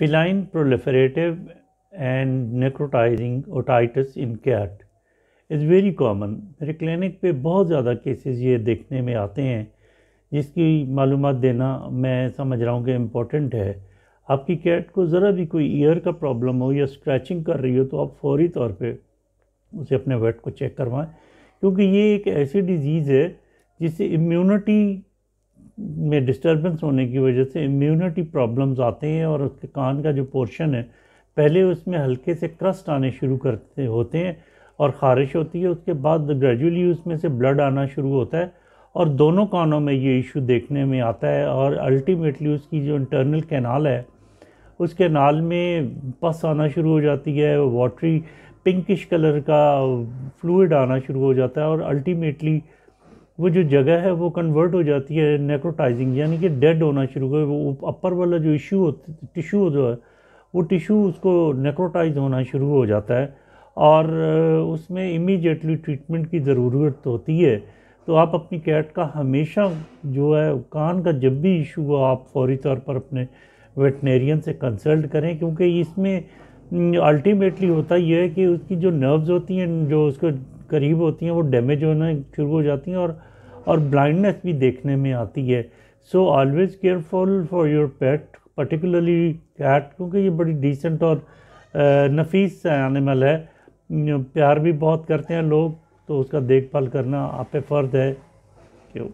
feline proliferative and necrotizing otitis in cat is very common मेरे clinic पे बहुत ज़्यादा केसेस ये देखने में आते हैं जिसकी मालूम देना मैं समझ रहा हूँ कि इम्पोर्टेंट है आपकी कैट को ज़रा भी कोई ईयर का प्रॉब्लम हो या स्क्रैचिंग कर रही हो तो आप फौरी तौर पे उसे अपने वेट को चेक करवाएं क्योंकि ये एक ऐसी डिजीज़ है जिससे इम्यूनिटी में डिस्टर्बेंस होने की वजह से इम्यूनिटी प्रॉब्लम्स आते हैं और उसके कान का जो पोर्शन है पहले उसमें हल्के से क्रस्ट आने शुरू करते होते हैं और ख़ारिश होती है उसके बाद ग्रेजुअली उसमें से ब्लड आना शुरू होता है और दोनों कानों में ये इशू देखने में आता है और अल्टीमेटली उसकी जो इंटरनल कैनाल है उस कैनाल में पस आना शुरू हो जाती है वाटरी पिंकिश कलर का फ्लूड आना शुरू हो जाता है और अल्टीमेटली वो जो जगह है वो कन्वर्ट हो जाती है नेक्रोटाइजिंग यानी कि डेड होना शुरू हो वो अपर वाला जो इशू हो टिशू जो है वो टिशू उसको नेक्रोटाइज होना शुरू हो जाता है और उसमें इमीडिएटली ट्रीटमेंट की ज़रूरत होती है तो आप अपनी कैट का हमेशा जो है कान का जब भी इशू हो आप फौरी तौर पर अपने वेटनेरियन से कंसल्ट करें क्योंकि इसमें अल्टीमेटली होता यह है कि उसकी जो नर्व्स होती हैं जो उसके करीब होती हैं वो डैमेज होना शुरू हो जाती हैं और और ब्लाइंडनेस भी देखने में आती है so always careful for your pet particularly cat क्योंकि ये बड़ी डिसेंट और नफीस एनिमल है प्यार भी बहुत करते हैं लोग तो उसका देखभाल करना आप पे फ़र्ज है क्यों